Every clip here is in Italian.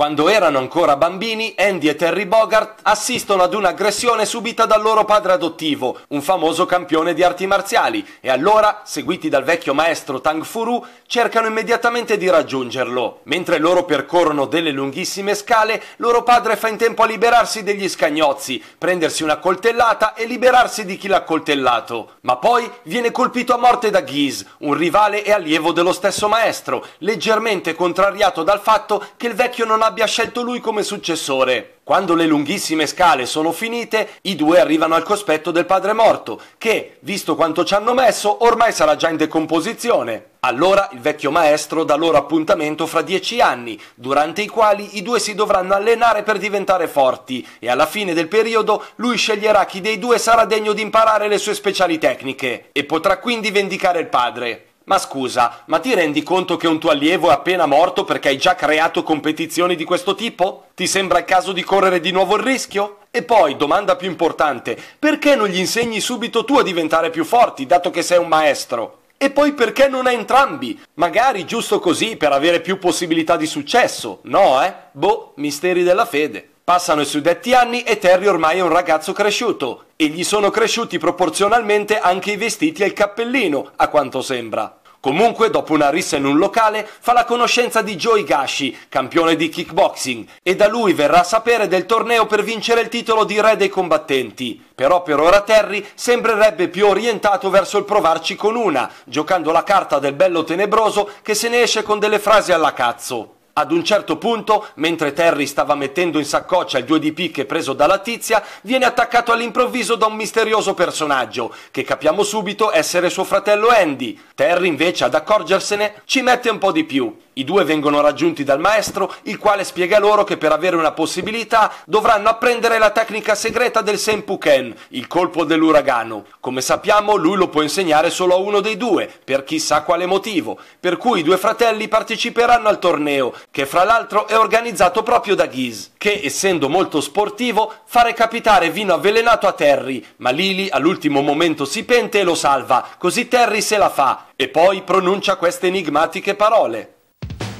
Quando erano ancora bambini, Andy e Terry Bogart assistono ad un'aggressione subita dal loro padre adottivo, un famoso campione di arti marziali, e allora, seguiti dal vecchio maestro Tang Furu, cercano immediatamente di raggiungerlo. Mentre loro percorrono delle lunghissime scale, loro padre fa in tempo a liberarsi degli scagnozzi, prendersi una coltellata e liberarsi di chi l'ha coltellato. Ma poi viene colpito a morte da Giz, un rivale e allievo dello stesso maestro, leggermente contrariato dal fatto che il vecchio non ha abbia scelto lui come successore. Quando le lunghissime scale sono finite, i due arrivano al cospetto del padre morto, che, visto quanto ci hanno messo, ormai sarà già in decomposizione. Allora il vecchio maestro dà loro appuntamento fra dieci anni, durante i quali i due si dovranno allenare per diventare forti e alla fine del periodo lui sceglierà chi dei due sarà degno di imparare le sue speciali tecniche e potrà quindi vendicare il padre. Ma scusa, ma ti rendi conto che un tuo allievo è appena morto perché hai già creato competizioni di questo tipo? Ti sembra il caso di correre di nuovo il rischio? E poi, domanda più importante, perché non gli insegni subito tu a diventare più forti, dato che sei un maestro? E poi perché non a entrambi? Magari giusto così per avere più possibilità di successo, no eh? Boh, misteri della fede. Passano i suddetti anni e Terry ormai è un ragazzo cresciuto e gli sono cresciuti proporzionalmente anche i vestiti e il cappellino, a quanto sembra. Comunque, dopo una rissa in un locale, fa la conoscenza di Joey Gashi, campione di kickboxing, e da lui verrà a sapere del torneo per vincere il titolo di re dei combattenti. Però per ora Terry sembrerebbe più orientato verso il provarci con una, giocando la carta del bello tenebroso che se ne esce con delle frasi alla cazzo. Ad un certo punto, mentre Terry stava mettendo in saccoccia il 2 di picche preso dalla tizia, viene attaccato all'improvviso da un misterioso personaggio, che capiamo subito essere suo fratello Andy. Terry invece ad accorgersene ci mette un po' di più i due vengono raggiunti dal maestro, il quale spiega loro che per avere una possibilità dovranno apprendere la tecnica segreta del Senpuken, il colpo dell'uragano. Come sappiamo, lui lo può insegnare solo a uno dei due, per chissà quale motivo, per cui i due fratelli parteciperanno al torneo, che fra l'altro è organizzato proprio da Giz, che essendo molto sportivo fa recapitare vino avvelenato a Terry, ma Lily all'ultimo momento si pente e lo salva, così Terry se la fa e poi pronuncia queste enigmatiche parole.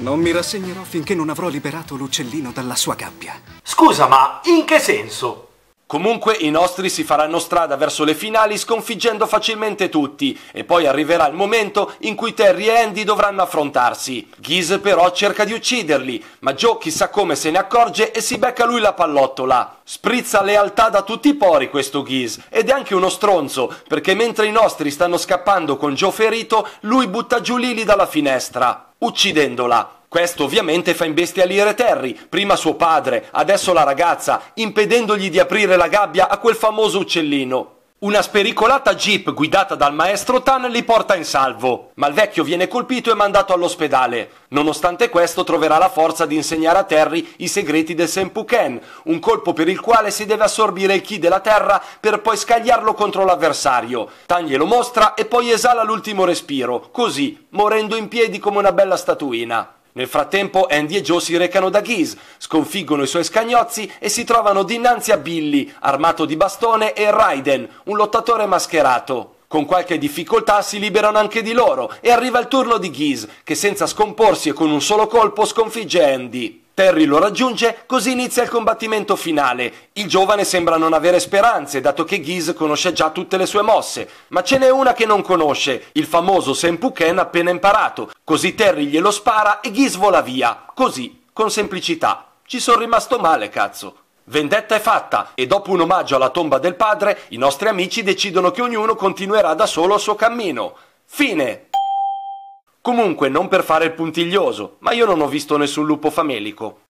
Non mi rassegnerò finché non avrò liberato l'uccellino dalla sua gabbia. Scusa, ma in che senso? Comunque i nostri si faranno strada verso le finali sconfiggendo facilmente tutti e poi arriverà il momento in cui Terry e Andy dovranno affrontarsi. Giz però cerca di ucciderli, ma Joe chissà come se ne accorge e si becca lui la pallottola. Sprizza lealtà da tutti i pori questo Giz ed è anche uno stronzo perché mentre i nostri stanno scappando con Joe ferito, lui butta giù Lily dalla finestra uccidendola. Questo ovviamente fa imbestialire Terry, prima suo padre, adesso la ragazza, impedendogli di aprire la gabbia a quel famoso uccellino. Una spericolata jeep guidata dal maestro Tan li porta in salvo, ma il vecchio viene colpito e mandato all'ospedale. Nonostante questo troverà la forza di insegnare a Terry i segreti del Senpuken, un colpo per il quale si deve assorbire il chi della terra per poi scagliarlo contro l'avversario. Tan glielo mostra e poi esala l'ultimo respiro, così, morendo in piedi come una bella statuina. Nel frattempo Andy e Joe si recano da Giz, sconfiggono i suoi scagnozzi e si trovano dinanzi a Billy, armato di bastone, e Raiden, un lottatore mascherato. Con qualche difficoltà si liberano anche di loro e arriva il turno di Giz, che senza scomporsi e con un solo colpo sconfigge Andy. Terry lo raggiunge, così inizia il combattimento finale. Il giovane sembra non avere speranze, dato che Giz conosce già tutte le sue mosse, ma ce n'è una che non conosce, il famoso Senpuken appena imparato. Così Terry glielo spara e Giz vola via, così, con semplicità. Ci sono rimasto male, cazzo. Vendetta è fatta e dopo un omaggio alla tomba del padre, i nostri amici decidono che ognuno continuerà da solo il suo cammino. Fine! Comunque, non per fare il puntiglioso, ma io non ho visto nessun lupo famelico.